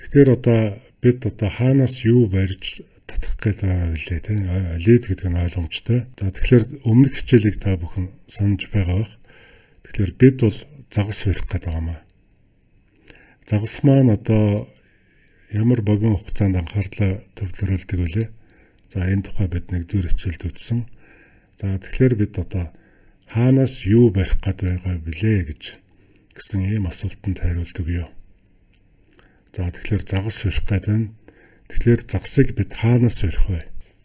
Тэгэхээр одоо бид одоо хаанаас юу барьж татах гээд байгаа вүлээ тийм лид гэдэг нь ойлгомжтой. За тэгэхээр өмнөх хичээлийг та бүхэн санаж байгаа бах. Тэгэхээр бид бол загас хөрөх гээд байгаа маа. Загас маань одоо ямар богино хугацаанд анхаарлаа төвлөрүүлдэг вүлээ. За энэ тухай бид нэгдүгээр хичээлд үтсэн. За тэгэхээр бид одоо хаанаас юу барих гээд байгаа вүлээ гэж гэсэн ийм асуултанд хариулдаг юм. За тэгэхээр загас сөрөх гэдэг нь тэгэхээр загсыг бид хаанаас сөрөх вэ?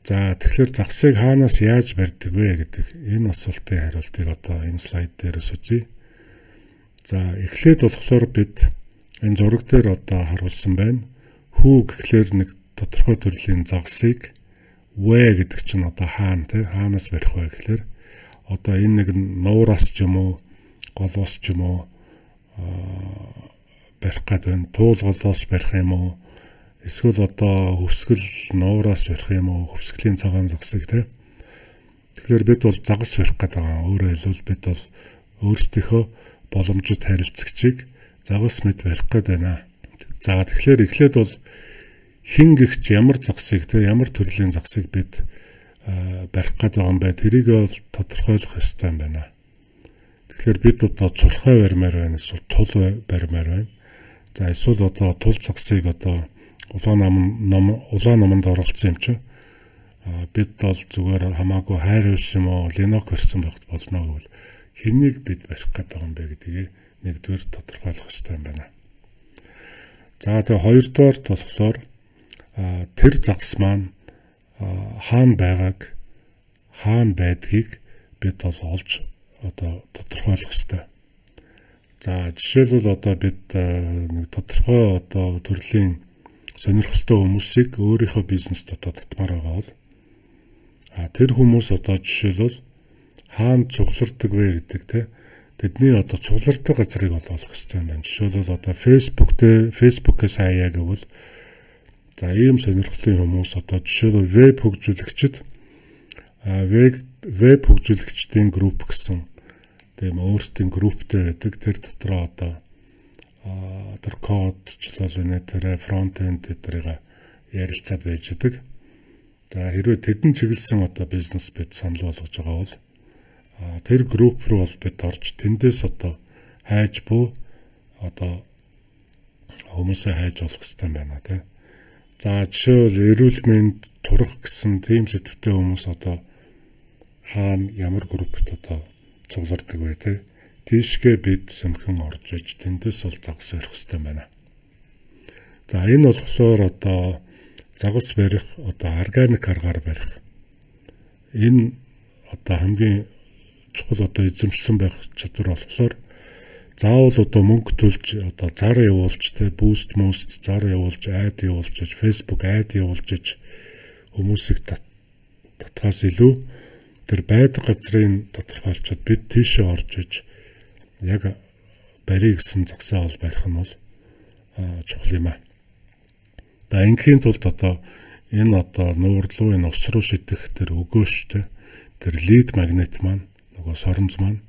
За тэгэхээр загсыг хаанаас яаж барьдаг вэ гэдэг энэ асуултын хариултыг одоо энэ слайд дээрээс үзье. За эхлээд болохоор бид энэ зураг дээр одоо харуулсан байна. Хүү гэхлээр нэг тодорхой төрлийн загсыг вэ гэдэг чинь одоо хаана тий хаанаас барих вэ гэхлээр одоо энэ нэг нуураас ч юм уу голоос ч юм уу барих гэдэг нь туулголоос барих юм уу? Эсвэл одоо хөвсгөл нуураас барих юм уу? Хөвсгөлийн цагаан загсыг тийм. Тэгэхээр бид бол загас барих гэдэг байгаа. Өөрөөр хэлбэл бид бол өөрсдийнхөө боломжит харилцагчийг загас мэд барих гэдэг байна. За тэгэхээр эхлээд бол хин гихч ямар загсыг тийм ямар төрлийн загсыг бид барих гэдэг юм бай. Тэрийг бол тодорхойлох ёстой юм байна. Тэгэхээр бид одоо цулхай барьмаар байна, эсвэл тул барьмаар байна. За эсвэл одоо тул цагсыг одоо улаан нам ном улаан номонд оролцсон юм чинь бид бол зүгээр хамаагүй хайр өвс юм уу линок өрсөн байх болно гэвэл хэнийг бид барих гэдэг юм бэ гэдгийг нэгдүгээр тодорхойлох хэрэгтэй юм байна. За тэгээ хоёрдугаар болохоор тэр загас маань хаана байгааг хаана байдгийг бид бол олж одоо тодорхойлох хэрэгтэй. За жишээлбэл одоо бид нэг тодорхой одоо төрлийн сонирхолтой хүмүүсийг өөрийнхөө бизнест одоо татмаар байгаа бол а тэр хүмүүс одоо жишээлбэл хаана цугларддаг вэ гэдэг те тэдний одоо цугларддаг газрыг бол олох хэрэгтэй юм байна. Жишээлбэл одоо Facebook дээр Facebook-ээс хаяа гэвэл за ийм сонирхлын хүмүүс одоо жишээлбэл веб хөгжүүлэгчд веб веб хөгжүүлэгчдийн групп гэсэн тэгээ өөрсдийн групптэй байдаг. Тэр дотроо одоо тэр кодчлал нэ тэр фронт энд тэрийг ярилцаад байж байгаа. За хэрвээ тэдэн чиглэсэн одоо бизнес бид санал болгож байгаа бол тэр групп руу бол бид орж тэндээс одоо хайж буу одоо хүмүүсээ хайж олох хэрэгтэй байна тий. За жишээл эрүүл мэнд турах гэсэн тийм сэдвтэй хүмүүс одоо хаана ямар группт одоо цугларддаг бай тээ. Тийшгээ бид сэмхэн орж иж тэндээс ол загас барих хэрэгтэй байна. За энэ болохоор одоо загас барих одоо органик аргаар барих. Энэ одоо хамгийн чухал одоо эзэмшсэн байх чадвар болохоор заавал одоо мөнгө төлж одоо зар явуулж те буст мост зар явуулж айд явуулж фэйсбુક айд явуулж хүмүүсийг татхаас илүү тэр байдаг газрын тодорхойлцоод бид тийшээ орж иж яг барьж гисэн зогсоо ол барих нь бол чухал юм аа. За ингийн тулд одоо энэ одоо нүүрлүү энэ ус руу шидэх тэр өгөөштэй тэр лид магнит маань нөгөө соромз маань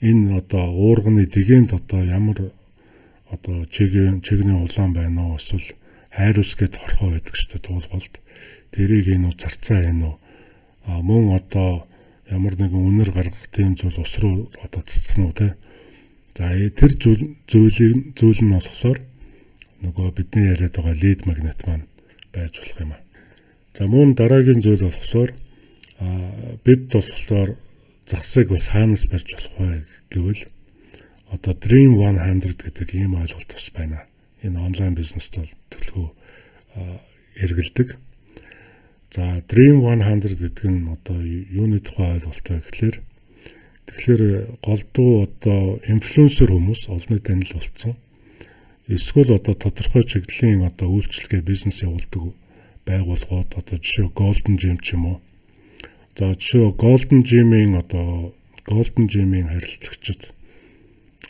энэ одоо уурганы дэгэнт одоо ямар одоо чигийн чигний улаан байна уу эсвэл хайр үсгээд хорхоо байдаг шүү дээ туулголт тэрийг энэ уу зарцаа байна уу мөн одоо ямар нэгэн үнэр гаргах тийм зүйл ус руу одоо цэцсэн үү те. За э, тэр зүйл зүйлийг зүйл нь болохоор нөгөө бидний яриад байгаа лид магнит маань байж болох юм аа. За мөн дараагийн зүйл болохоор бид болохоор загсыг бас хаанаас барьж болох вэ гэвэл одоо Dream 100 гэдэг ийм ойлголт бас байна. Энэ онлайн бизнест бол төлхөө хэрэгэлдэг. За Dream 100 гэдэг нь одоо юуны тухай ойлголтой гэхэлэр тэгэхээр голдуу одоо инфлюенсер хүмүүс олон танил болсон. Эсвэл одоо тодорхой чиглэлийн одоо үйлчлэгээ бизнес явуулдаг байгууллагууд одоо жишээ Golden Gym ч юм уу. За жишээ Golden Gym-ийн одоо Golden Gym-ийн харилцагчид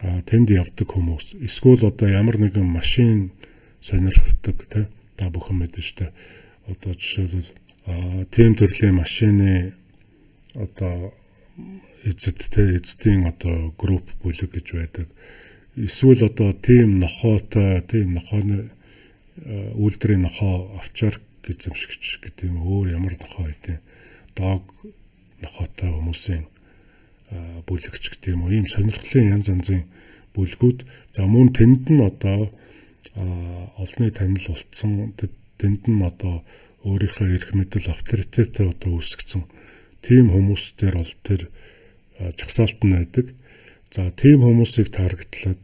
а тэнд явдаг хүмүүс эсвэл одоо ямар нэгэн машин сонирхдаг те та бүхэн мэдэн штэ одоо жишээлбэл тийм төрлийн машины одоо эзэдтэй эзэдийн одоо групп бүлэг гэж байдаг. Эсвэл одоо тийм нохоотой, тийм нохооны үйлдрийн нохоо овчарк эзэмшигч гэдэг юм өөр ямар нохоо хэдийн дог нохоотой хүмүүсийн бүлэгч гэдэг юм уу ийм сонирхлын янз янзын бүлгүүд за мөн тэнд нь одоо олонний танил болцсон тэнд нь одоо өөрийнхөө эрх мэдэл авторитетээ одоо үүсгэсэн тийм хүмүүс дээр бол тэр жагсаалт нь байдаг. За тийм хүмүүсийг тааргатлаад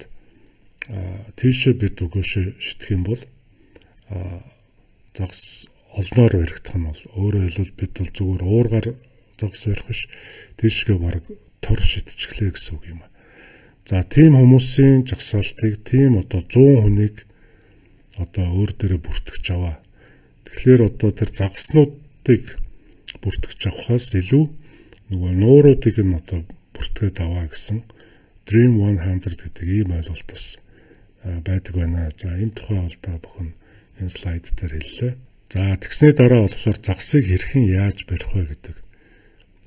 тийшээ бид өгөөш шитэх юм бол загс олноор баригдах нь бол өөрөөр хэлбэл бид бол зүгээр уургаар загс барих биш тийшгээ баг тор шитчихлээ гэсэн үг юм. За тийм хүмүүсийн жагсаалтыг тийм одоо 100 хүнийг одоо өөр дээрээ бүртгэж аваа Тэгэхээр одоо тэр загснуудыг бүртгэж авахаас илүү нөгөө нууруудыг нь одоо бүртгээд аваа гэсэн Dream 100 гэдэг ийм ойлголт бас байдаг байна. За энэ тухай бол та бүхэн энэ слайд дээр хэллээ. За тэгсний дараа болохоор загсыг хэрхэн яаж барих вэ гэдэг.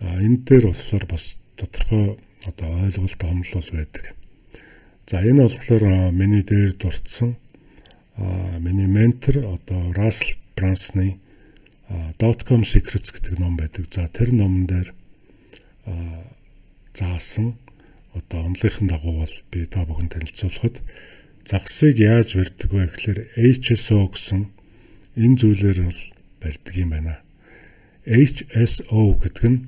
За энэ дээр болохоор бас тодорхой одоо ойлголт омлол байдаг. За энэ болохоор миний дээр дурдсан миний ментор одоо Russell Брансны .com secrets гэдэг ном байдаг. За тэр номон дээр заасан одоо онлайнхын дагуу бол би та бүхэн танилцуулахад загсыг яаж барьдаг вэ гэхээр HSO гэсэн энэ зүйлээр бол барьдаг юм байна. HSO гэдэг нь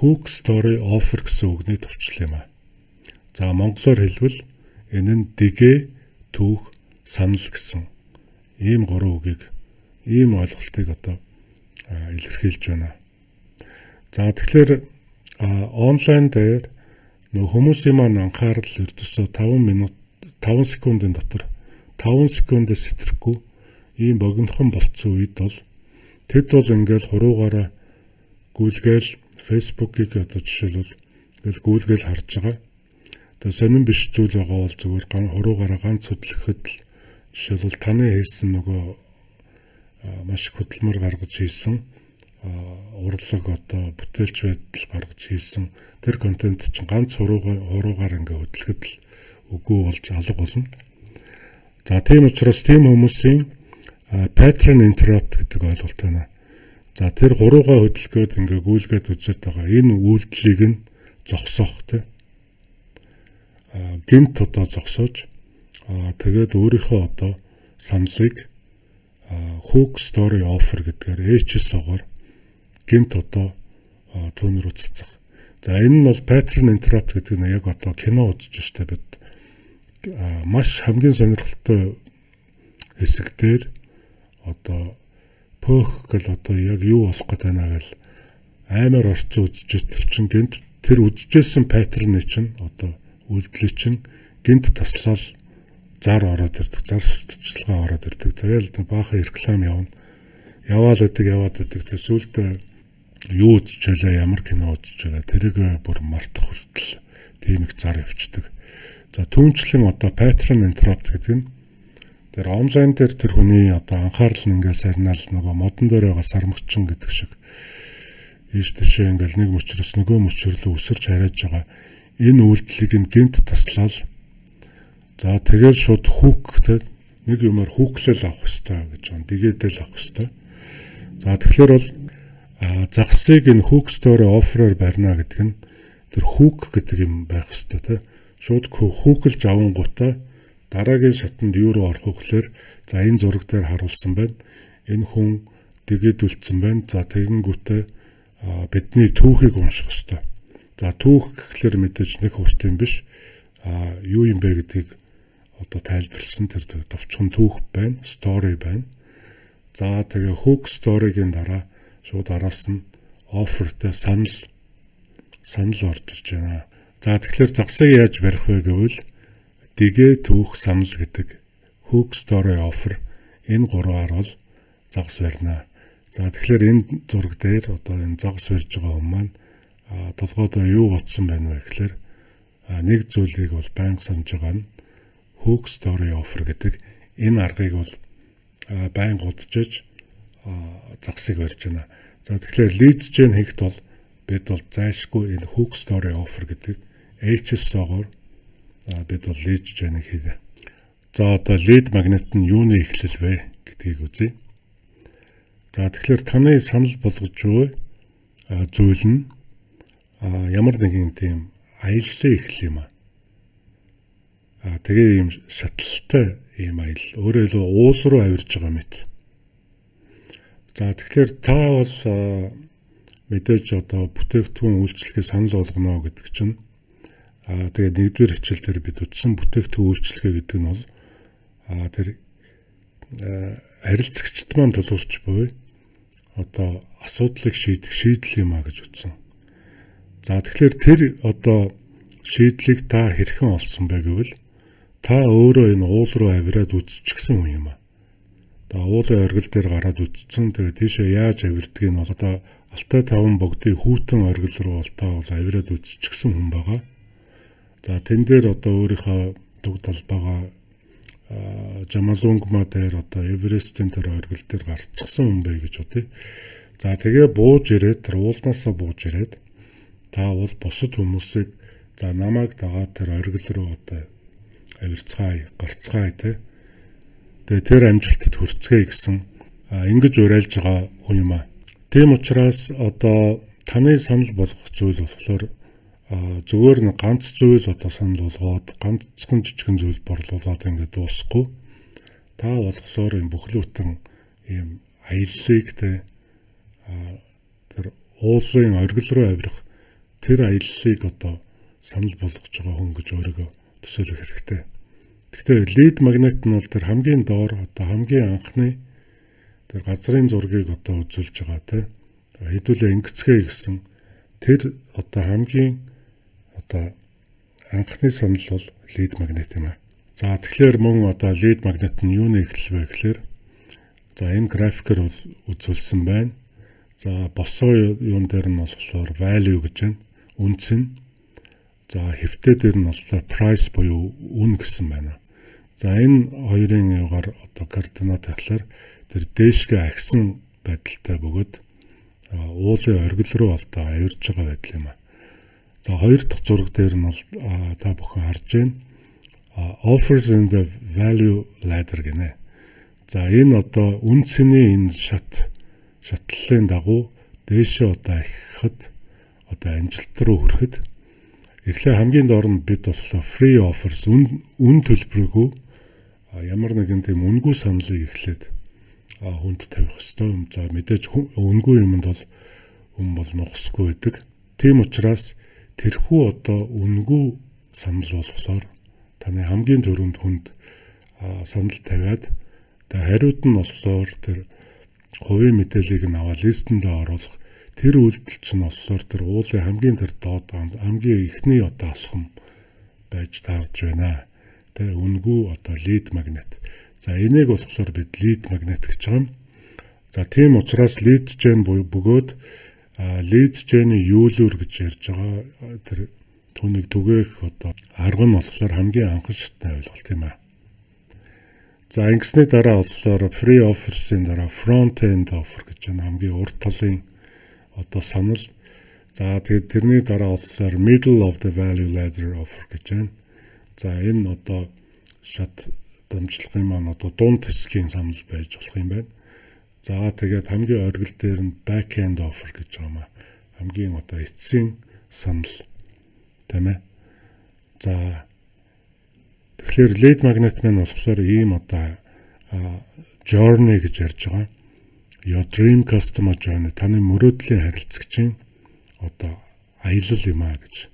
Hook Story Offer гэсэн үгний төвчл юм аа. За монголоор хэлбэл энэ нь дэгэ түүх санал гэсэн ийм гурван үгийг Ийм ойлголтыг одоо илэрхийлж байна. За тэгэхээр онлайн дээр нөх хүмүүсийн маань анхаарал өртөсөө 5 минут 5 секундын дотор 5 секундэс сэтрэхгүй ийм богинохон болцсон үед бол тэд бол ингээл хуруугаараа гүйлгээл фейсбુકийг одоо жишээлбэл ингээл гүйлгээл харж байгаа. Тэгээ сонин биш зүйл байгаа бол зүгээр ган хуруугаараа ганц хөдлөхөд л жишээлбэл таны хэлсэн нөгөө маш хөдөлмөр гаргаж хийсэн урлаг одоо бүтээлч байдал гаргаж хийсэн тэр контент чинь ганц хуруугаар ингээ хөдөлгөд л үгүй болж алга болно. За тийм учраас тийм хүмүүсийн pattern interrupt гэдэг ойлголт байна. За тэр хуруугаа хөдөлгөөд ингээ гүйлгээд үзэж байгаа энэ үйлдэлийг нь зогсоох тийм гинт одоо зогсоож тэгээд өөрийнхөө одоо саналыг Hook Story Offer гэдгээр HSO-гоор гинт одоо түүнөр үцэцэх. За энэ нь бол pattern interrupt гэдэг нь яг одоо кино үзэж штэ бид маш хамгийн сонирхолтой хэсэг дээр одоо пөх гэл одоо яг юу болох гэдэг байна гэл аймаар орцсон үзэж тэр чинь гинт тэр үзэжсэн паттерны чинь одоо үйлдэл чинь гинт таслал зар ороод ирдэг, зар сурталчилгаа ороод ирдэг. Тэгэл баахан реклам явна. Яваал өдөг, яваад өдөг. Тэг сүултээ юу үзчихлээ, ямар кино үзчихлээ. Тэрийг бүр мартах хүртэл тийм их зар явцдаг. За түнчлэн одоо pattern interrupt гэдэг нь тэр онлайн дээр тэр хүний одоо анхаарал нь ингээд сарнаал нөгөө модон дээр байгаа сармагчин гэдэг шиг ийш тийш ингээд нэг мөчрөс нөгөө мөчрлөө өсөрч хараад байгаа энэ үйлдэлийг нь гинт таслал За тэгэл шууд хүүктэй нэг юмар хүүклэл авах хэрэгтэй гэж байна. Дгээдэл авах хэрэгтэй. За тэгэхээр бол загсыг энэ хүүк стори оффероор барина гэдэг нь тэр хүүк гэдэг юм байх хэрэгтэй тийм. Шууд хүүклж авангуудаа дараагийн шатанд юу руу орох вэ гэхээр за энэ зураг дээр харуулсан байна. Энэ хүн дгээдүүлсэн байна. За тэгэнгүүтээ бидний түүхийг унших хэрэгтэй. За түүх гэхлээр мэдээж нэг хурд юм биш. А юу юм бэ гэдгийг одоо тайлбарлсан тэр товчхон түүх байна, story байна. За тэгээ hook story-гийн дараа шууд араас нь offerтэй санал санал орж ирж байна. За тэгэхээр загсыг яаж барих вэ гэвэл дэгэ түүх санал гэдэг hook story offer энэ гурваар бол загс барина. За тэгэхээр энэ зураг дээр одоо энэ загс барьж байгаа хүмүүс маань толгойдоо юу утсан байна вэ гэхээр нэг зүйлийг бол байнга санаж байгаа нь hook story offer гэдэг энэ аргыг бол байн гудчиж загсыг барьж байна. За тэгэхээр lead gen хийхд бол бид бол зайлшгүй энэ hook story offer гэдэг HSO-гоор бид бол lead gen хийдэг. За одоо lead magnet нь юуны эхлэл вэ гэдгийг үзье. За тэгэхээр таны санал болгож буй зүйл нь ямар нэгэн тийм аяллаа эхлэх юм аа тэгээ ийм шатлалтай ийм аял өөрөө илүү уул руу авирж байгаа мэт. За тэгэхээр та бас мэдээж одоо бүтээгдэхүүн үйлчлэхээ санал болгоно гэдэг чинь аа тэгээ нэгдүгээр хичээл дээр бид утсан бүтээгдэхүүн үйлчлэхээ гэдэг нь бол аа тэр харилцагчд маань тулгуурч буй одоо асуудлыг шийдэх шийдэл юм а гэж утсан. За тэгэхээр тэр одоо шийдлийг та хэрхэн олсон бэ гэвэл Та өөрөө энэ уул руу авираад үтсчихсэн хүн юм аа. Тэгээ уулын оргил дээр гараад үтцсэн. Тэгээ тийшээ яаж авирдгийг нь бол одоо Алтай таван богдын хүүтэн оргил руу олтаа бол авираад үтсчихсэн хүн байгаа. За тэн дээр одоо өөрийнхөө төг талбайгаа Жамалунгма дээр одоо Эверестийн тэр оргил дээр гарцчихсан хүн бай гэж үү. За тэгээ бууж ирээд тэр уулнаасаа бууж ирээд та бол бусад хүмүүсийг за намайг дагаад тэр оргил руу одоо авирцгаая, гарцгаая те. Тэгээ тэр амжилтад хүрцгээе гэсэн ингэж уриалж байгаа хүн юм а. Тийм учраас одоо таны санал болгох зүйл болохоор зүгээр нэг ганц зүйл одоо санал болгоод ганцхан жижигэн зүйл борлуулад ингээд дуусахгүй. Та болохоор юм бүхлөтэн ийм аяллыг тэ тэр уулын оргил руу авирах тэр аяллыг одоо санал болгож байгаа хүн гэж өөрийгөө төсөөлөх хэрэгтэй. Гэхдээ лид магнит нь бол тэр хамгийн доор одоо хамгийн анхны тэр газрын зургийг одоо үзүүлж байгаа тий. Хэдүүлээ ингэцгээ гэсэн тэр одоо хамгийн одоо анхны санал бол лид магнит юм аа. За тэгэхээр мөн одоо лид магнит нь юуны эхлэл вэ гэхээр за энэ графикээр бол үзүүлсэн байна. За босоо юм дээр нь болохоор value гэж байна. Үнц нь За хэвтээ дээр нь боллоо price буюу үн гэсэн байна. За энэ хоёрын югаар одоо координат тахлаар тэр дээшгээ агсан байдалтай бөгөөд уулын оргил руу одоо авирж байгаа байдал юм а. За хоёр дахь зураг дээр нь бол та бүхэн харж байна. Offers and the value ladder гинэ. За энэ одоо үн цэний энэ шат шатлалын дагуу дээшээ одоо ахихад одоо амжилт руу хүрэхэд Эхлээ хамгийн доор нь бид боллоо free offers үн үн төлбөргүй ямар нэгэн тийм үнгүй саналыг эхлээд хүнд тавих хэрэгтэй юм. За мэдээж үнгүй юмд бол хүн бол нухсгүй байдаг. Тийм учраас тэрхүү одоо үнгүй санал болохоор таны хамгийн түрүүнд хүнд санал тавиад та хариуд нь болохоор тэр хувийн мэдээллийг нь аваад листэндээ оруулах Тэр үйлдэл чинь болохоор тэр уулын хамгийн тэр доод банд хамгийн эхний одоо алхам байж таарж байна. Тэ үнгүү одоо лид магнит. За энийг болохоор бид лид магнит гэж байгаа юм. За тийм учраас лид жин бөгөөд лид жины юулуур гэж ярьж байгаа тэр түүнийг түгээх одоо арга нь болохоор хамгийн анхан шаттай ойлголт юм аа. За ингэсний дараа болохоор free offer-ийн дараа front end offer гэж байна хамгийн урт талын одоо санал. За тэгээд тэрний дараа болохоор middle of the value ladder offer гэж байна. За энэ одоо шат дамжлагын маань одоо дунд хэсгийн санал байж болох юм байна. За тэгээд хамгийн оргил дээр нь back end offer гэж байгаа маа. Хамгийн одоо эцсийн санал тийм ээ. За тэгэхээр lead magnet маань болохоор ийм одоо journey гэж ярьж байгаа your dream customer journey таны мөрөөдлийн харилцагчийн одоо аялал юм а гэж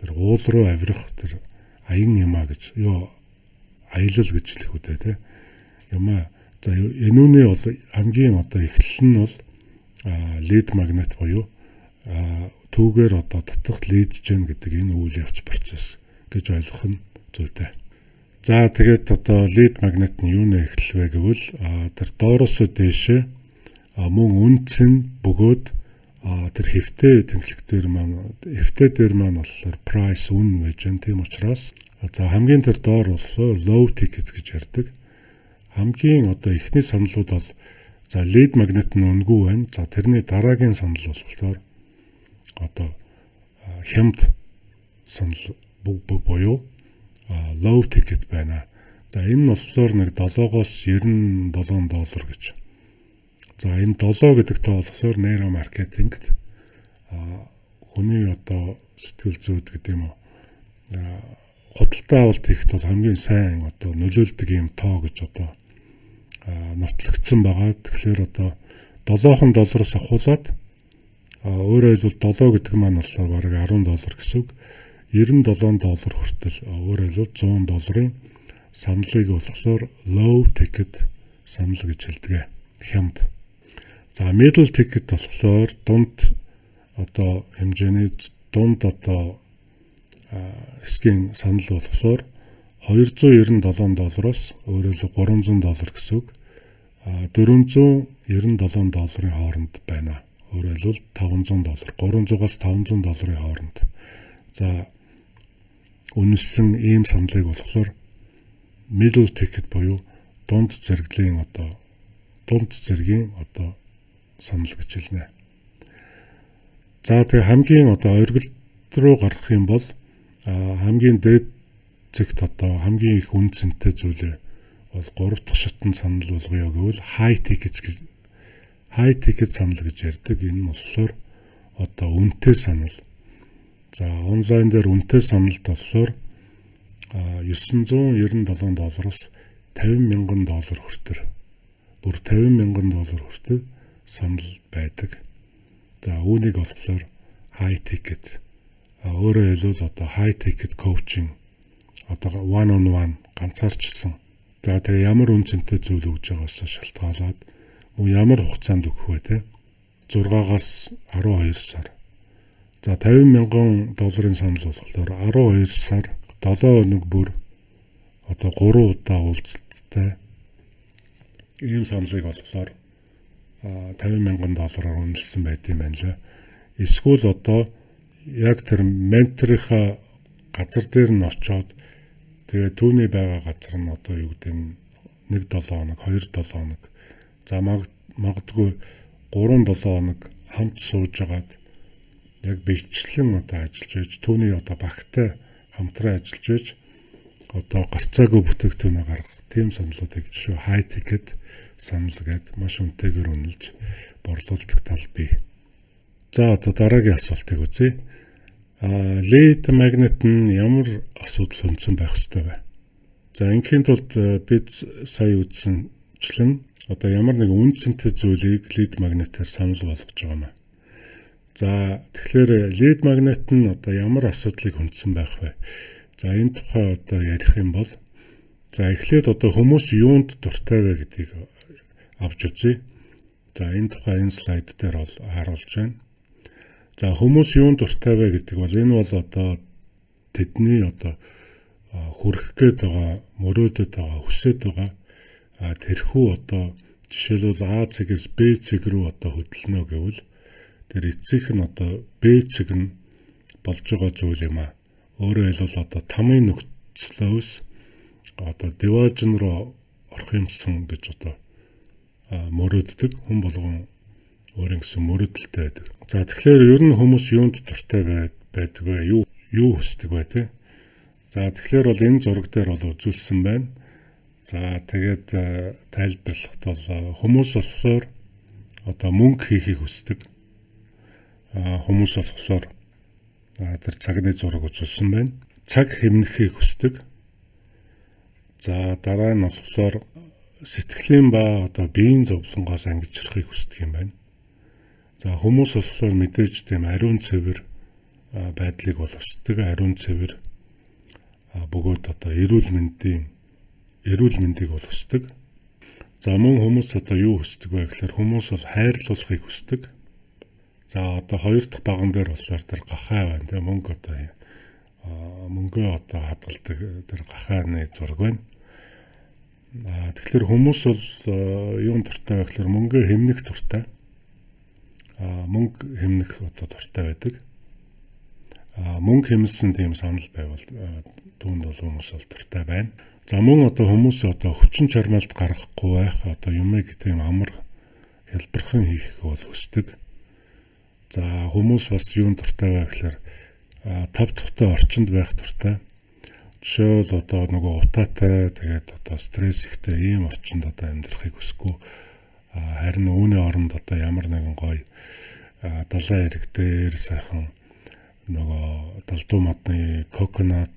тэр уул руу авирах тэр аян юм а гэж ёо аялал гэж хэлэх үдэ тэ юм а за энүүний бол хамгийн одоо эхлэл нь бол лид магнит буюу түүгээр одоо татах лидж гэн гэдэг энэ үйл явц процесс гэж ойлгох нь зүйтэй. За тэгээд одоо лид магнит нь юу нэ эхлэвэ гэвэл тэр доороос дээшээ мөн үнцэн бөгөөд тэр хэвтээ тэмдэглэгдэр маань хэвтээ дээр маань болохоор price үн байж гэн тийм учраас за хамгийн тэр доор боллоо low ticket гэж ярддаг. Хамгийн одоо эхний саналууд бол за lead magnet нь үнгүй байна. За тэрний дараагийн санал болохоор одоо хямд санал бүгд буюу low ticket байна. За энэ нь болохоор нэг 7-оос 97 доллар гэж байна За энэ 7 гэдэг тоолгосоор нейро маркетингт хүний одоо сэтгэл зүйд гэдэг юм уу худалдаа авалт хийхэд бол хамгийн сайн одоо нөлөөлдөг юм тоо гэж одоо нотлогдсон байгаа. Тэгэхээр одоо 7хон доллараас ахуулаад өөрөөр хэлбэл 7 гэдэг маань болохоор бараг 10 доллар гэсэн үг. 97 доллар хүртэл өөрөөр хэлбэл 100 долларын саналыг болохоор low ticket санал гэж хэлдэг. Хямд За middle ticket болохоор дунд одоо хэмжээний дунд одоо эсгийн санал болохоор 297 доллароос өөрөөр 300 доллар гэсэн үг. 497 долларын хооронд байна. Өөрөөр хэлбэл 500 доллар, 300-аас 500 долларын хооронд. За үнэлсэн ийм саналыг болохоор middle ticket буюу дунд зэрэглэлийн одоо дунд зэргийн одоо санал хүчилнэ. За тэгээ хамгийн одоо оргил руу гарах юм бол хамгийн дээд зэгт одоо хамгийн их үн цэнтэй зүйлээ бол 3 дахь шатны санал болгоё гэвэл high ticket гэж high ticket санал гэж ярьдаг. Энэ нь болохоор одоо үнэтэй санал. За онлайн дээр үнэтэй саналд болохоор 997 доллараас 50 мянган доллар хүртэл бүр 50 мянган доллар хүртэл санал байдаг. За үүнийг болохоор high ticket өөрөөр хэлбэл одоо high ticket coaching одоо one on one ганцаарчсан. За тэгээ ямар үнцэнтэй зүйл өгж байгаасаа шалтгаалаад мөн ямар хугацаанд өгөх вэ те 6-аас 12 сар. За 50 мянган долларын санал болохоор 12 сар 7 хоног бүр одоо 3 удаа уулзалттай ийм саналыг олголоор 50 мянган доллараар үнэлсэн байт юм байна лээ. Эсвэл одоо яг тэр менторынхаа газар дээр нь очоод тэгээ түүний байгаа газар нь одоо юу гэдэг нь 1 7 хоног, 2 7 хоног за магадгүй 3 7 хоног хамт сууж агаад яг бэлчлэн одоо ажиллаж байж түүний одоо багтай хамтран ажиллаж байж одоо гарцаагүй бүтээгдэхүүнээ гаргах тийм сонирхолтой гэж шүү хайтик гэдэг санал гээд маш өнтэйгээр үнэлж борлуулдаг тал бий. За одоо дараагийн асуултыг үзье. А лед магнит нь ямар асуудал өнцөн байх ёстой вэ? За энгийн тулд э, бид сая үзсэнчлэн одоо ямар нэг үнцэнтэй зүйлийг лед магнитаар санал болгож байгаа юм. За тэгэхээр э, лед магнит нь одоо ямар асуудлыг хүндсэн байх вэ? За энэ тухай одоо ярих юм бол за эхлээд одоо хүмүүс юунд дуртай вэ гэдгийг авч үзье. За энэ тухай энэ слайд дээр бол харуулж байна. За хүмүүс юунд дуртай вэ гэдэг бол энэ бол одоо тэдний одоо хүрх гээд байгаа мөрөөдөд байгаа хүсэж байгаа тэрхүү одоо жишээлбэл А цэгээс Б цэг рүү одоо хөдөлнө гэвэл тэр эцсийнх нь одоо Б цэг нь болж байгаа зүйл юм а. Өөрөөр хэлбэл одоо тамийн нөхцлөөс одоо диважн руу орох юмсан гэж одоо мөрөөддөг хүн болгон өөрийн гэсэн мөрөөдөлтэй байдаг. За тэгэхээр ер нь хүмүүс юунд дуртай байдаг вэ? Юу юу хүсдэг вэ те? За тэгэхээр бол энэ зураг дээр бол үзүүлсэн байна. За тэгээд тайлбарлахад бол хүмүүс болохоор одоо мөнгө хийхийг хүсдэг. Хүмүүс болохоор тэр цагны зураг үзүүлсэн байна. Цаг хэмнэхийг хүсдэг. За дараа нь болохоор сэтгэлийн ба одоо биеийн зовлонгоос ангижрахыг хүсдэг юм байна. За хүмүүс болохоор мэдээж тийм ариун цэвэр байдлыг боловсдаг ариун цэвэр бөгөөд одоо эрүүл мэндийн эрүүл мэндийг боловсдаг. За мөн хүмүүс одоо юу хүсдэг вэ гэхээр хүмүүс бол хайрлуулахыг хүсдэг. За одоо хоёр дахь баган дээр болохоор тэр гахаа байна. Тэ мөнгө одоо мөнгөө одоо хадгалдаг тэр гахааны зураг байна. Тэгэхээр хүмүүс бол юун дуртай вэ гэхээр мөнгө хэмнэх дуртай. Аа мөнгө хэмнэх одоо дуртай байдаг. Аа мөнгө хэмнэсэн тийм санал байвал түүнд бол хүмүүс бол дуртай байна. За мөн одоо хүмүүс одоо хүчин чармайлт гаргахгүй байх одоо юмэг тийм амар хэлбэрхэн хийх бол хүсдэг. За хүмүүс бас юун дуртай вэ гэхээр тав тухтай орчинд байх дуртай. Шоол одоо нөгөө утаатай тэгээд одоо стресс ихтэй ийм орчинд одоо амьдрахыг хүсэхгүй харин үүний оронд одоо ямар нэгэн гоё далайн эрэг дээр сайхан нөгөө талдуу модны коконат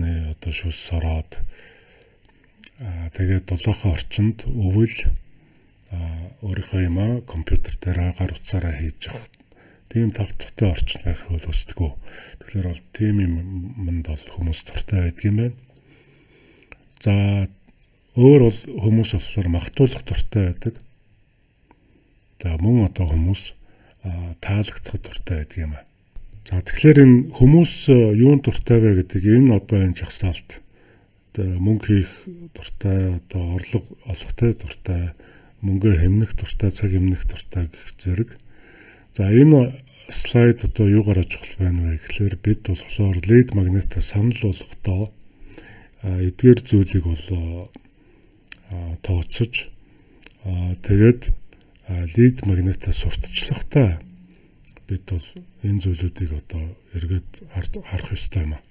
нэ одоо шүс сороод тэгээд долоохон орчинд өвөл өөрийнхөө юм компьютер дээр гар утсаараа хийж явах тийм тавцтай орчныг хөлөсдгөө. Тэгэхээр бол тийм юмд бол хүмүүс дуртай байдаг юм байна. За өөр бол хүмүүс болохоор магтуулах дуртай байдаг. За мөн одоо хүмүүс таалагдах дуртай байдаг юм аа. За тэгэхээр энэ хүмүүс юун дуртай вэ гэдэг энэ одоо энэ чагсаалт мөнгө хийх дуртай одоо орлого олохтой дуртай мөнгөөр хэмнэх дуртай цаг хэмнэх дуртай гэх зэрэг За энэ слайд одоо юу гараж болох байна вэ гэхээр бид болохоор лед магнитаа санал болгохдоо эдгээр зүйлийг бол тооцож тэгээд лед магнитаа сурталчлахтаа бид бол энэ зүйлүүдийг одоо эргээд харах ёстой юм аа.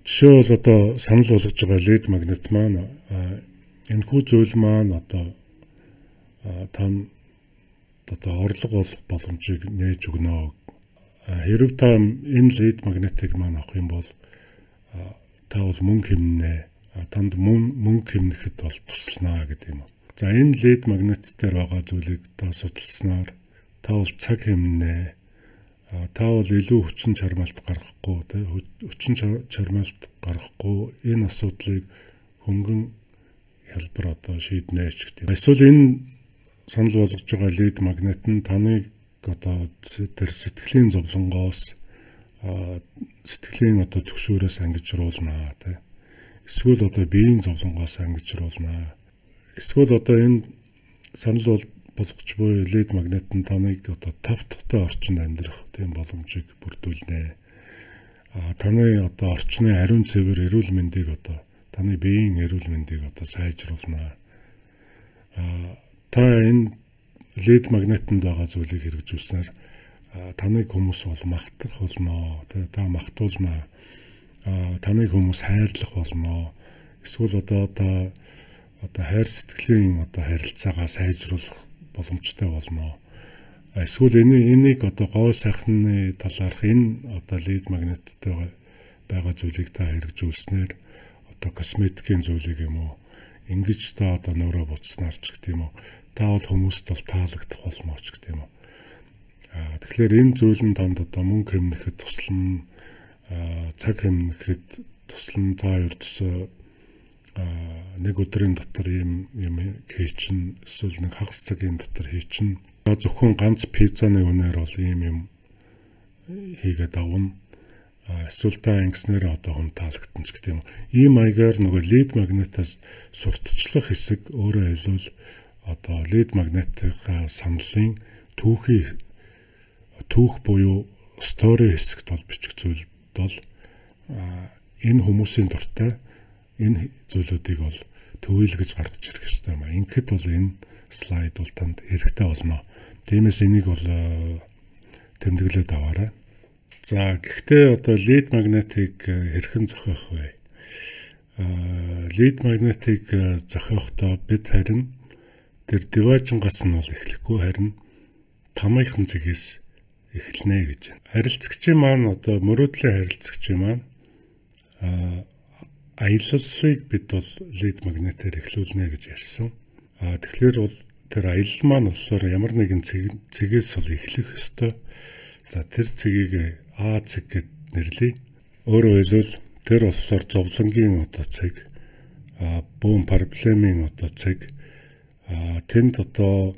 Жишээ бол одоо санал болгож байгаа лед магнит маань энэхүү зүйл маань одоо там одоо орлого олох боломжийг нээж өгнө. Хэрв та энэ лид магнитыг маань авах юм бол та бол мөнгө хэмнэ. Танд мөнгө хэмнэхэд бол туслана гэдэг юм. За энэ лид магнит дээр байгаа зүйлийг та судалснаар та бол цаг хэмнэ. Та бол илүү хүчин чармайлт гаргахгүй, тэ хүчин чармайлт гаргахгүй энэ асуудлыг хөнгөн хэлбэр одоо шийднэ ч гэдэг. Эсвэл энэ санал болгож байгаа лид магнит нь таныг одоо тэр сэтгэлийн зовлонгоос сэтгэлийн одоо төгшөөрөөс ангижруулнаа тий. Эсвэл одоо биеийн зовлонгоос ангижруулнаа. Эсвэл одоо энэ санал бол болгож буй лед магнит нь таныг одоо тавтахтай орчинд амьдрах тийм боломжийг бүрдүүлнэ. А таны одоо орчны ариун цэвэр эрүүл мэндийг одоо таны биеийн эрүүл мэндийг одоо сайжруулнаа. А та энэ лед магнитанд байгаа зүйлийг хэрэгжүүлсээр таныг хүмүүс бол магтах болно. Тэ та магтуулна. Таныг хүмүүс хайрлах болно. Эсвэл одоо та одоо хайр сэтгэлийн одоо харилцаагаа сайжруулах боломжтой болно. Эсвэл энэ энийг одоо гоо сайхны талаарх энэ одоо лед магниттай байгаа зүйлийг та хэрэгжүүлснээр одоо косметикийн зүйлийг юм уу ингэж та одоо нөөрэ буцснаар ч гэдэг юм уу та бол хүмүүст бол таалагдах болмооч гэдэг юм уу. Аа тэгэхээр энэ зүйл нь танд одоо мөнгө хэмнэхэд туслана, аа цаг хэмнэхэд туслана. Та ердөөсөө аа нэг өдрийн дотор ийм юм хийчин, эсвэл нэг хагас цагийн дотор хийчин. За зөвхөн ганц пиццаны үнээр бол ийм юм хийгээд авна эсвэл та ингэснээр одоо хүн таалагдсан ч гэдэг юм. Ийм маягаар нөгөө лид магнитаас сурталчлах хэсэг өөрөө хэлвэл одоо лед магнитын саналын түүхий түүх буюу стори хэсэгт бол бичих зүйл бол энэ хүмүүсийн дуртай энэ зүйлүүдийг бол төвөөлгөж гаргаж ирэх хэрэгтэй юм а. Ингээд бол энэ слайд бол танд хэрэгтэй болно. Тиймээс энийг бол тэмдэглээд аваарай. За гэхдээ одоо лид магнитыг хэрхэн зохиох вэ? лид магнитыг зохиохдоо бид харин Тэр диваажингаас нь бол эхлэхгүй харин тамийнхан зэгээс эхлэнэ гэж байна. Харилцагчийн маань одоо мөрөөдлийн харилцагчийн маань аяллалыг бид бол лид магнитээр эхлүүлнэ гэж ярьсан. А тэгэхээр бол тэр аялал маань болохоор ямар нэгэн цэгээс бол эхлэх ёстой. За тэр цэгийг А цэг гэд нэрлэе. Өөрөөр хэлбэл тэр болохоор зовлонгийн одоо цэг, а бөөм проблемын одоо цэг, тэнд одоо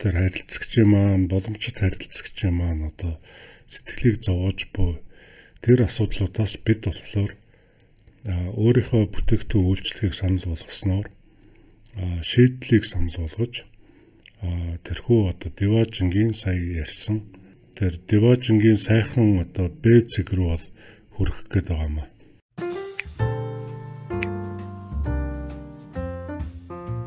тэр харилцагч маань боломжит харилцагч маань одоо сэтгэлийг зовоож буй тэр асуудлуудаас бид болохоор өөрийнхөө бүтээгдэхүүн үйлчлэгийг санал болгосноор шийдлийг санал болгож тэрхүү одоо Диважингийн сая ярьсан тэр Диважингийн сайхан одоо Б цэг рүү бол хүрэх гээд байгаа маа.